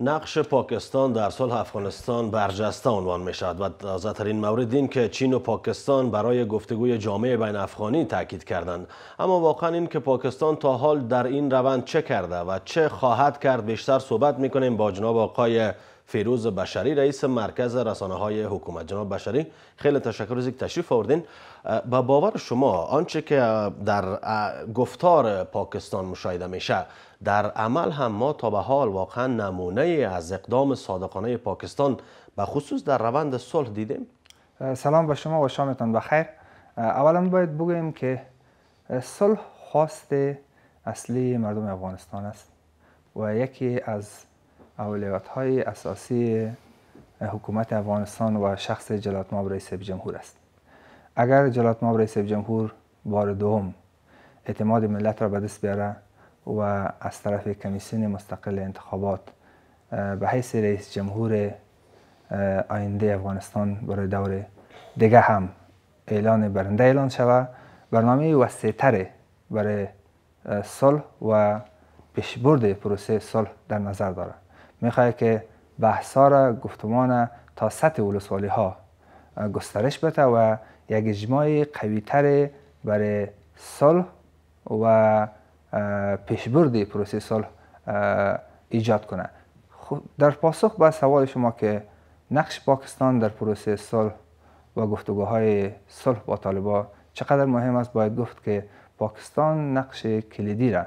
نقش پاکستان در صلح افغانستان برجسته عنوان می شود و تازه ترین مورد این که چین و پاکستان برای گفتگوی جامعه بین افغانی تاکید کردند اما واقعا این که پاکستان تا حال در این روند چه کرده و چه خواهد کرد بیشتر صحبت می کنیم با جناب آقای فیروز بشری رئیس مرکز رسانه های حکومت جناب بشری خیلی تشکر از که تشریف آوردین با باور شما آنچه که در گفتار پاکستان مشاهده میشه در عمل هم ما تا به حال واقعا نمونه از اقدام صادقانه پاکستان به خصوص در روند صلح دیدیم سلام به شما و شامتان بخیر اولا باید بگویم که صلح خواست اصلی مردم افغانستان است و یکی از اولویت های اساسی حکومت افغانستان و شخص جلات ماب رئیس جمهور است اگر جلات ماب رئیس جمهور بار دوم اعتماد ملت را به دست بیاره و از طرف کمیسیون مستقل انتخابات به حیث رئیس جمهور آینده افغانستان برای دور دیگه هم اعلان برنده اعلان شود برنامه وسیعتر برای صلح و پیشبرد پروسه صلح در نظر دارد میخواهی که بحثا را گفتمان تا سطح ولسوالی ها گسترش بده و یک اجماع تر برای صلح و پیشبرد پروسه صلح ایجاد کنه خب، در پاسخ به سوال شما که نقش پاکستان در پروسه صلح و گفتگوهای صلح با طالبا چقدر مهم است باید گفت که پاکستان نقش کلیدی را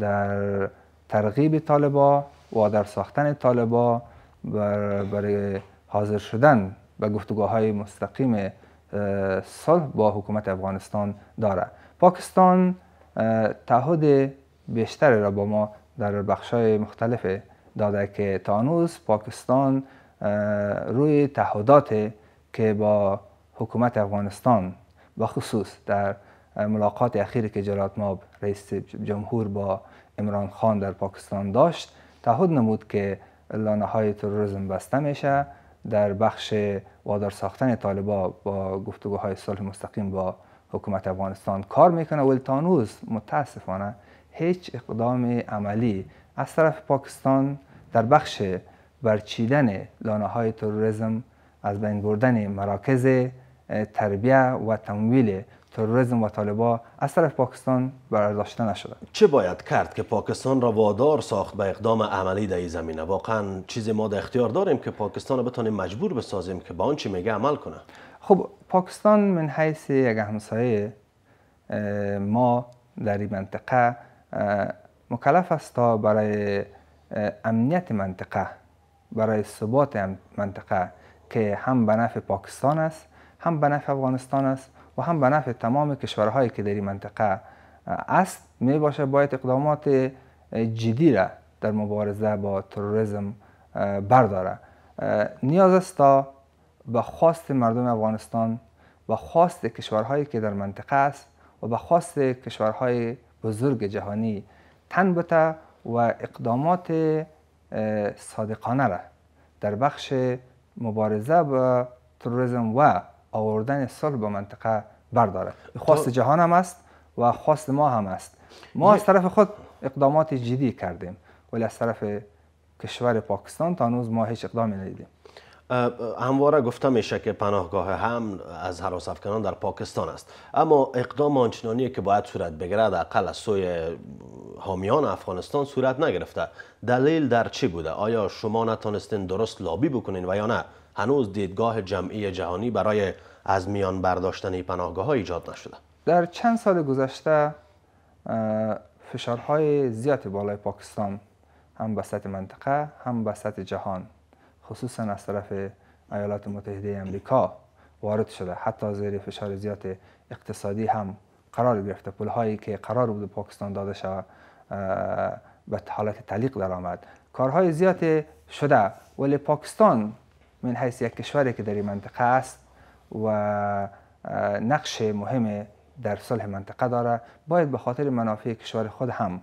در ترغیب طالبا وادر ساختن طالبا بر برای حاضر شدن به گفتگاه های مستقیم صلح با حکومت افغانستان داره. پاکستان تعهد بیشتر را با ما در بخش های مختلف داده که تانوس پاکستان روی تعهدات که با حکومت افغانستان و خصوص در ملاقات اخیر که جلات ماب رئیس جمهور با عمران خان در پاکستان داشت تعهد نمود که لانه های تروریسم بسته میشه در بخش وادار ساختن طالبا با گفتگوهای صلح مستقیم با حکومت افغانستان کار میکنه ولی تانوز متاسفانه هیچ اقدام عملی از طرف پاکستان در بخش برچیدن لانه های تروریسم از بین بردن مراکز تربیه و تمویل تروریسم و طالبا از طرف پاکستان برداشته نشده چه باید کرد که پاکستان را وادار ساخت به اقدام عملی در این زمینه واقعا چیزی ما در اختیار داریم که پاکستان را بتانیم مجبور بسازیم که به چی میگه عمل کنه خب پاکستان من حیث یک همسایه ما در این منطقه مکلف است تا برای امنیت منطقه برای ثبات منطقه که هم به نفع پاکستان است هم به نفع افغانستان است و هم به نفع تمام کشورهایی که در این منطقه است می باشه باید اقدامات جدی را در مبارزه با تروریسم برداره نیاز است تا به خواست مردم افغانستان و خواست کشورهایی که در منطقه است و به خواست کشورهای بزرگ جهانی تن بته و اقدامات صادقانه را در بخش مبارزه با تروریسم و آوردن سال با منطقه برداره خواست جهان هم است و خواست ما هم است ما از طرف خود اقدامات جدی کردیم ولی از طرف کشور پاکستان تا هنوز ما هیچ اقدامی ندیدیم همواره گفته میشه که پناهگاه هم از حراس افکنان در پاکستان است اما اقدام آنچنانی که باید صورت بگیرد اقل از سوی حامیان افغانستان صورت نگرفته دلیل در چی بوده آیا شما نتانستین درست لابی بکنین و یا نه هنوز دیدگاه جمعی جهانی برای از میان برداشتن پناهگاه ها ایجاد نشده در چند سال گذشته فشارهای زیاد بالای پاکستان هم به سطح منطقه هم به سطح جهان خصوصا از طرف ایالات متحده امریکا وارد شده حتی زیر فشار زیاد اقتصادی هم قرار گرفته پول هایی که قرار بود پاکستان داده شود به حالت تعلیق درآمد کارهای زیاد شده ولی پاکستان من حیث یک کشوری که در این منطقه است و نقش مهم در صلح منطقه داره باید به خاطر منافع کشور خود هم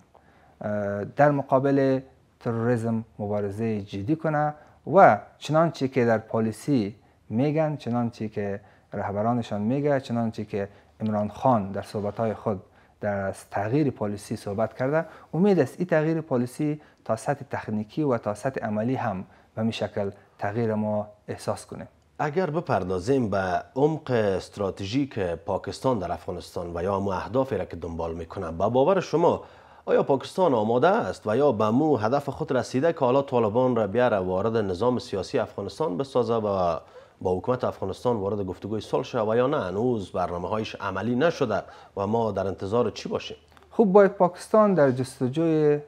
در مقابل تروریسم مبارزه جدی کنه و چنانچه که در پالیسی میگن چنانچه که رهبرانشان میگه چنانچه که عمران خان در صحبتهای خود در تغییر پالیسی صحبت کرده امید است این تغییر پالیسی تا سطح تخنیکی و تا سطح عملی هم به می شکل تغییر ما احساس کنه. اگر بپردازیم به عمق استراتژی که پاکستان در افغانستان و یا مو اهدافی را که دنبال میکنه با باور شما آیا پاکستان آماده است و یا به مو هدف خود رسیده که حالا طالبان را بیاره وارد نظام سیاسی افغانستان بسازه و با حکومت افغانستان وارد گفتگوی صلح شود و یا نه هنوز برنامه هایش عملی نشده و ما در انتظار چی باشیم خوب باید پاکستان در جستجوی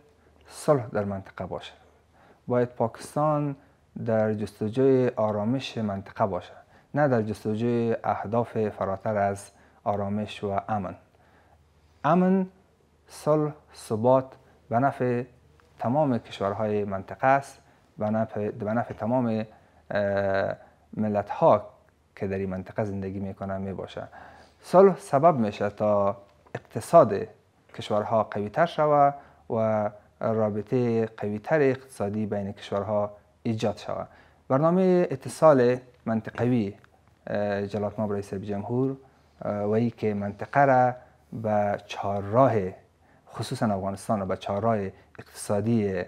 صلح در منطقه باشه باید پاکستان در جستجوی آرامش منطقه باشه نه در جستجوی اهداف فراتر از آرامش و امن امن صلح ثبات به نفع تمام کشورهای منطقه است به نفع, تمام ملت ها که در این منطقه زندگی میکنن می صلح سبب میشه تا اقتصاد کشورها قوی تر شوه و رابطه قویتر اقتصادی بین کشورها ایجاد برنامه اتصال منطقوی جلال ما جمهور و ای که منطقه را به چهارراه خصوصا افغانستان را به راه اقتصادی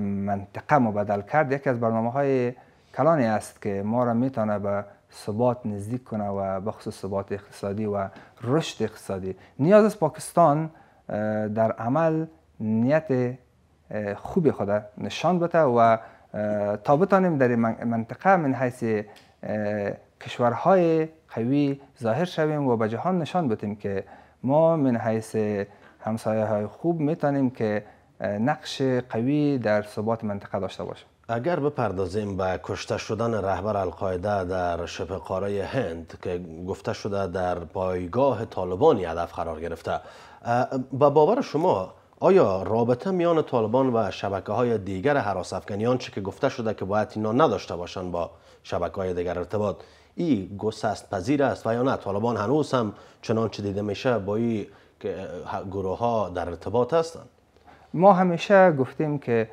منطقه مبدل کرد یکی از برنامه های کلانی است که ما را میتونه به ثبات نزدیک کنه و به خصوص ثبات اقتصادی و رشد اقتصادی نیاز است پاکستان در عمل نیت خوب خود نشان بده و تا بتانیم در منطقه من حیث کشورهای قوی ظاهر شویم و به جهان نشان بدیم که ما من حیث همسایه های خوب میتانیم که نقش قوی در ثبات منطقه داشته باشیم اگر بپردازیم به کشته شدن رهبر القاعده در شبه قاره هند که گفته شده در پایگاه طالبانی هدف قرار گرفته به باور شما آیا رابطه میان طالبان و شبکه های دیگر حراس افغانیان چه که گفته شده که باید اینا نداشته باشند با شبکه های دیگر ارتباط ای گسست پذیر است و یا نه طالبان هنوز هم چنانچه دیده میشه با این گروه ها در ارتباط هستند ما همیشه گفتیم که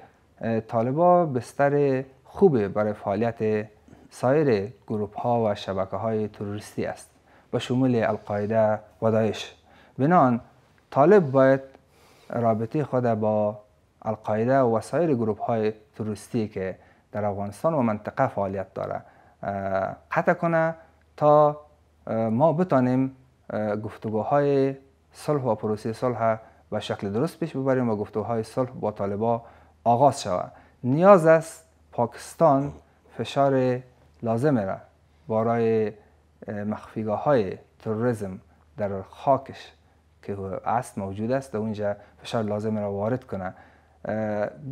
طالبا بستر خوبه برای فعالیت سایر گروپ ها و شبکه های تروریستی است به شمول القاعده و داعش بنان طالب باید رابطه خود با القاعده و سایر گروپ های تروریستی که در افغانستان و منطقه فعالیت داره قطع کنه تا ما بتانیم گفتگوهای صلح و پروسه صلح و شکل درست پیش ببریم و گفتگوهای صلح با طالبا آغاز شود نیاز است پاکستان فشار لازم را برای مخفیگاه های تروریسم در خاکش که است موجود است در اونجا فشار لازم را وارد کنه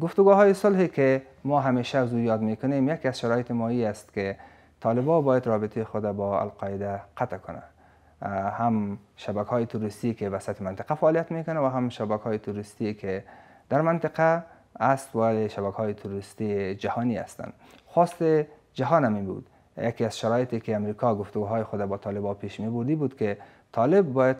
گفتگاه های صلحی که ما همیشه از او یاد میکنیم یکی از شرایط مایی است که طالبا باید رابطه خود با القاعده قطع کنه هم شبکه های توریستی که وسط منطقه فعالیت میکنه و هم شبکه های توریستی که در منطقه است و شبکه های توریستی جهانی هستند خواست جهان هم بود یکی از شرایطی که امریکا های خود با طالبا پیش می بود که طالب باید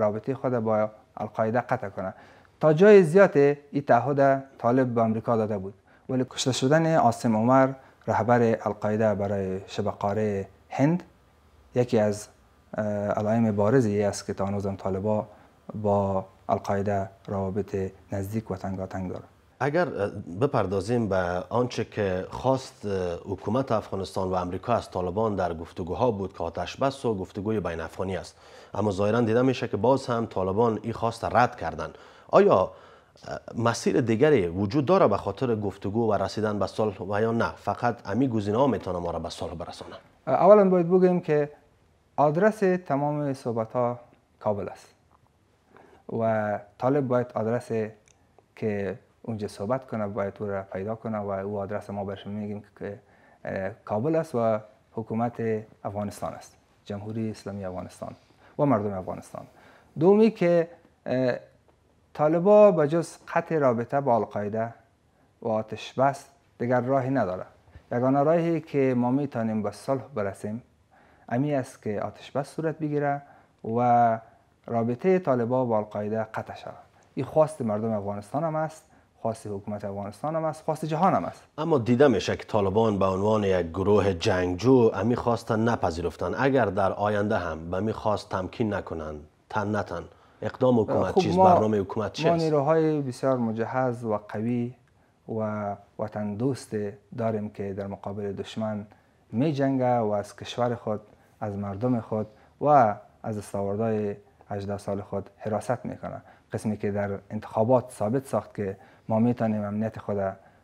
رابطه خود با القاعده قطع کنه تا جای زیاد این تعهد طالب به امریکا داده بود ولی کشته شدن عاصم عمر رهبر القاعده برای شبقاره هند یکی از علائم بارزی است که تا طالبا با القاعده رابطه نزدیک و تنگاتنگ داره اگر بپردازیم به آنچه که خواست حکومت افغانستان و امریکا از طالبان در گفتگوها بود که آتش بس و گفتگوی بین افغانی است اما ظاهرا دیده میشه که باز هم طالبان این خواست رد کردند آیا مسیر دیگری وجود داره به خاطر گفتگو و رسیدن به صلح و یا نه فقط امی گزینه ها میتونه ما را به صلح برسانه اولا باید بگیم که آدرس تمام صحبت ها کابل است و طالب باید آدرس که اونجا صحبت کنه باید او را پیدا کنه و او آدرس ما برش میگیم که کابل است و حکومت افغانستان است جمهوری اسلامی افغانستان و مردم افغانستان دومی که طالبا به جز قطع رابطه با القاعده و آتش بس دیگر راهی نداره یگانه راهی که ما میتونیم به صلح برسیم امی است که آتش بس صورت بگیره و رابطه طالبا با القاعده قطع شود این خواست مردم افغانستان هم است خاص حکومت افغانستان هم است خاص جهان هم است اما میشه که طالبان به عنوان یک گروه جنگجو امی خواستن نپذیرفتن اگر در آینده هم به می خواست تمکین نکنن تن نتن اقدام حکومت خب چیز برنامه حکومت چیست ما نیروهای بسیار مجهز و قوی و وطن دوست داریم که در مقابل دشمن می جنگه و از کشور خود از مردم خود و از استواردهای 18 سال خود حراست میکنه قسمی که در انتخابات ثابت ساخت که ما میتونیم امنیت خود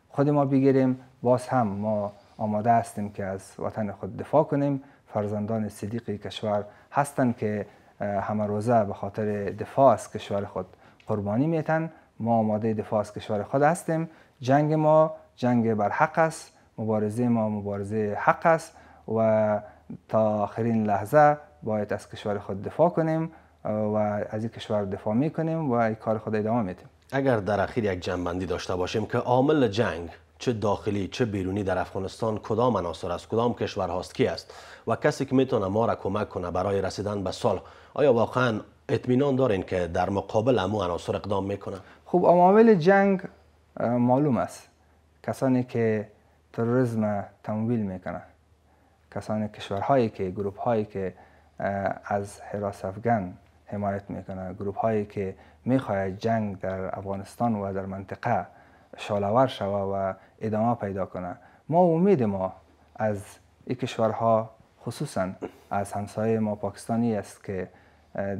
خود ما بگیریم باز هم ما آماده هستیم که از وطن خود دفاع کنیم فرزندان صدیق کشور هستند که همه روزه به خاطر دفاع از کشور خود قربانی میتن ما آماده دفاع از کشور خود هستیم جنگ ما جنگ بر حق است مبارزه ما مبارزه حق است و تا آخرین لحظه باید از کشور خود دفاع کنیم و از این کشور دفاع میکنیم و این کار خود ادامه میدیم اگر در اخیر یک جنبندی داشته باشیم که عامل جنگ چه داخلی چه بیرونی در افغانستان کدام عناصر است کدام کشور هاست کی است و کسی که میتونه ما را کمک کنه برای رسیدن به صلح آیا واقعا اطمینان دارین که در مقابل امو عناصر اقدام میکنه خب عوامل جنگ معلوم است کسانی که تروریسم تمویل میکنن کسانی کشورهایی که گروپ هایی که از هراس افغان حمایت میکنه گروپ هایی که میخواهد جنگ در افغانستان و در منطقه شالور شوه و ادامه پیدا کنه ما امید ما از این کشورها خصوصا از همسایه ما پاکستانی است که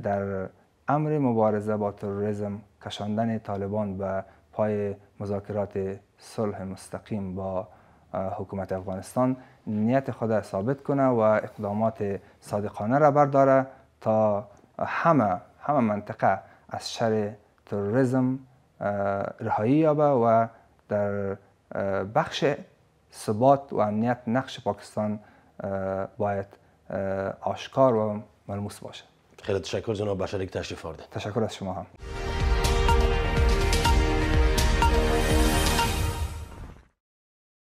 در امر مبارزه با تروریسم کشاندن طالبان به پای مذاکرات صلح مستقیم با حکومت افغانستان نیت خود را ثابت کنه و اقدامات صادقانه را برداره تا همه همه منطقه از شر تروریسم رهایی یابه و در بخش ثبات و امنیت نقش پاکستان باید آشکار و ملموس باشه خیلی تشکر جناب بشریک تشریف آورده تشکر از شما هم